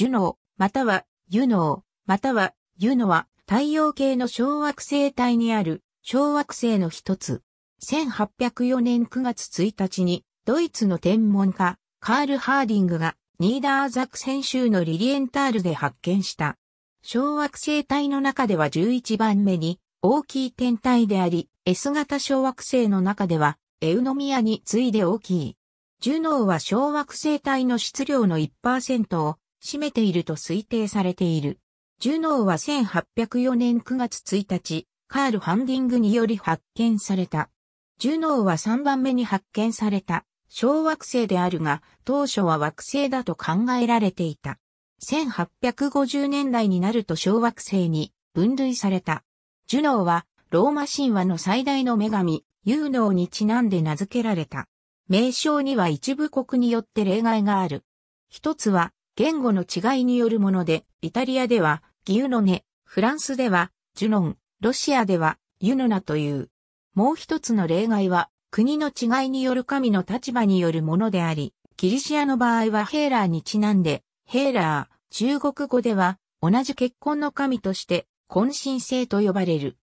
ジュノー、または、ユノー、または、ユノは、太陽系の小惑星帯にある、小惑星の一つ。1804年9月1日に、ドイツの天文家、カール・ハーディングが、ニーダーザクセン州のリリエンタールで発見した。小惑星帯の中では11番目に大きい天体であり、S 型小惑星の中ではエウノミアに次いで大きい。ジュノーは小惑星帯の質量の1%を占めていると推定されている。ジュノーは1804年9月1日、カール・ハンディングにより発見された。ジュノーは3番目に発見された小惑星であるが、当初は惑星だと考えられていた。1850年代になると小惑星に分類された。ジュノーはローマ神話の最大の女神、ユーノーにちなんで名付けられた。名称には一部国によって例外がある。一つは言語の違いによるもので、イタリアではギユノネ、フランスではジュノン、ロシアではユヌナという。もう一つの例外は、国の違いによる神の立場によるものであり、ギリシアの場合はヘーラーにちなんで、ヘーラー、中国語では同じ結婚の神として、懇親性と呼ばれる。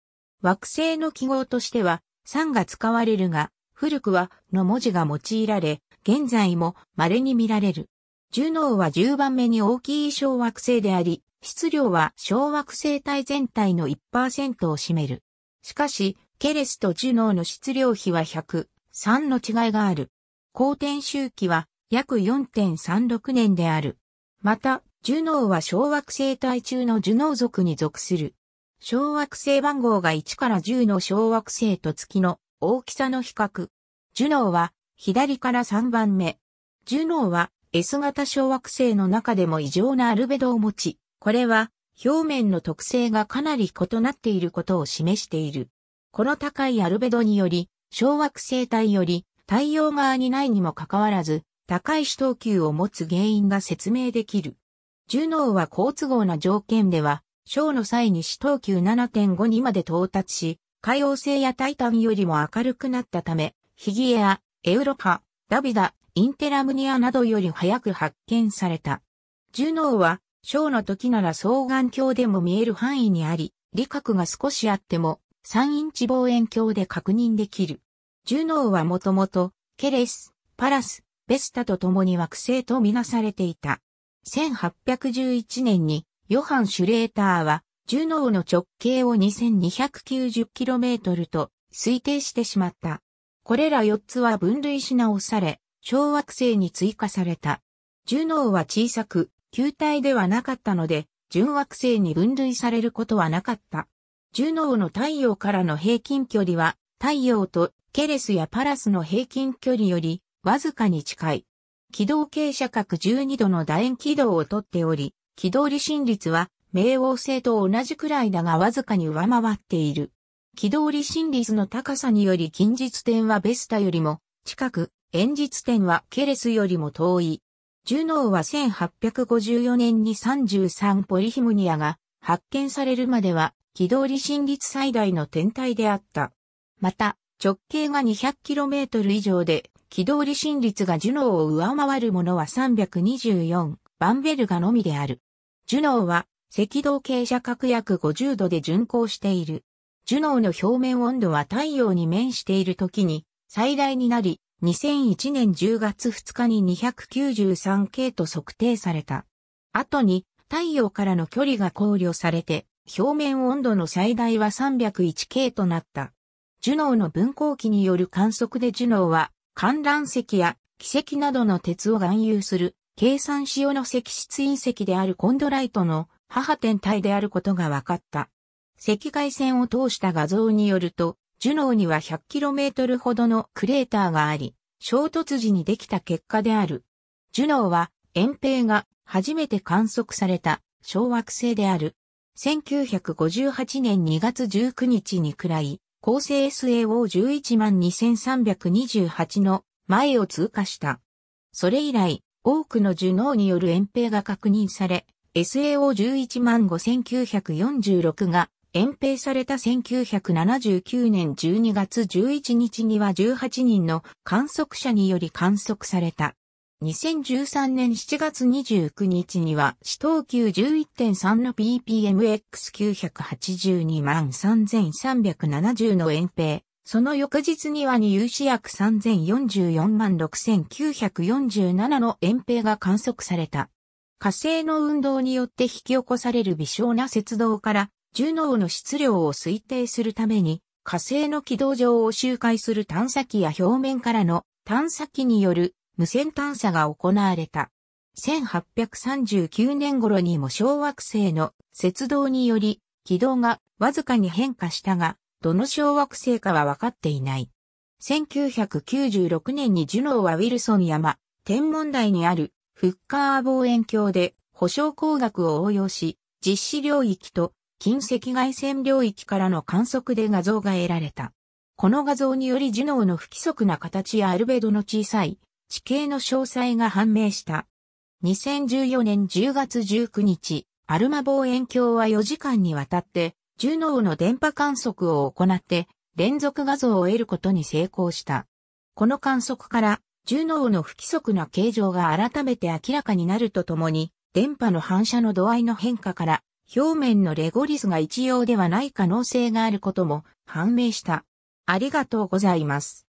惑星の記号としては、3が使われるが、古くはの文字が用いられ、現在も稀に見られる。ジュノーは10番目に大きい小惑星であり、質量は小惑星体全体の1%を占める。しかし、ケレスとジュノーの質量比は100、3の違いがある。公転周期は約4.36年である。また、ジュノーは小惑星帯中のジュノー族に属する。小惑星番号が1から10の小惑星と月の大きさの比較。ジュノーは左から3番目。ジュノーは S 型小惑星の中でも異常なアルベドを持ち、これは表面の特性がかなり異なっていることを示している。この高いアルベドにより、小惑星帯より太陽側にないにもかかわらず、高い死等級を持つ原因が説明できる。ジュノーは好都合な条件では、小の際に死等級7.5にまで到達し、海王星やタイタンよりも明るくなったため、ヒギエア、エウロパ、ダビダ、インテラムニアなどより早く発見された。ジュノーは、小の時なら双眼鏡でも見える範囲にあり、理覚が少しあっても、3インチ望遠鏡で確認できる。ジュノーはもともと、ケレス、パラス、ベスタと共に惑星とみなされていた。1811年に、ヨハン・シュレーターは、ジュノーの直径を 2290km と推定してしまった。これら4つは分類し直され、小惑星に追加された。ジュノーは小さく、球体ではなかったので、純惑星に分類されることはなかった。ジュノーの太陽からの平均距離は、太陽とケレスやパラスの平均距離より、わずかに近い。軌道傾斜角12度の楕円軌道をとっており、軌道離心率は、冥王星と同じくらいだがわずかに上回っている。軌道離心率の高さにより近日点はベスタよりも近く、遠日点はケレスよりも遠い。ジュノーは1854年に33ポリヒムニアが発見されるまでは軌道離心率最大の天体であった。また、直径が 200km 以上で軌道離心率がジュノーを上回るものは324バンベルガのみである。ジュノーは赤道傾斜角約50度で巡航している。ジュノーの表面温度は太陽に面している時に最大になり、2001年10月2日に 293K と測定された。後に太陽からの距離が考慮されて、表面温度の最大は 301K となった。ジュノーの分光器による観測でジュノーは、観覧石や奇跡などの鉄を含有する、計算塩の石質隕石であるコンドライトの母天体であることが分かった。赤外線を通した画像によると、ジュノーには 100km ほどのクレーターがあり、衝突時にできた結果である。ジュノーは、遠平が初めて観測された小惑星である。1958年2月19日にくらい、恒星 SAO112,328 の前を通過した。それ以来、多くのジュノーによる遠平が確認され、SAO115,946 が延平された1979年12月11日には18人の観測者により観測された。2013年7月29日には、死等級11.3の PPMX982 万3370の延平。その翌日にはに有志約3044万6947の延平が観測された。火星の運動によって引き起こされる微小な雪道からジュノーの質量を推定するために、火星の軌道上を周回する探査機や表面からの探査機による無線探査が行われた。1839年頃にも小惑星の雪道により軌道がわずかに変化したが、どの小惑星かは分かっていない。1996年にジュノーはウィルソン山、天文台にあるフッカー望遠鏡で保証工学を応用し、実施領域と近赤外線領域からの観測で画像が得られた。この画像によりジュノーの不規則な形やアルベドの小さい地形の詳細が判明した。2014年10月19日、アルマ望遠鏡は4時間にわたって、ジュノーの電波観測を行って、連続画像を得ることに成功した。この観測から、ジュノーの不規則な形状が改めて明らかになるとともに、電波の反射の度合いの変化から、表面のレゴリスが一様ではない可能性があることも判明した。ありがとうございます。